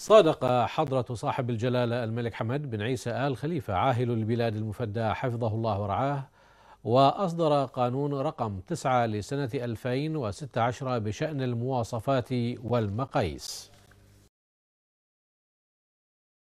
صادق حضرة صاحب الجلالة الملك حمد بن عيسى آل خليفة عاهل البلاد المفدى حفظه الله ورعاه وأصدر قانون رقم 9 لسنة 2016 بشأن المواصفات والمقاييس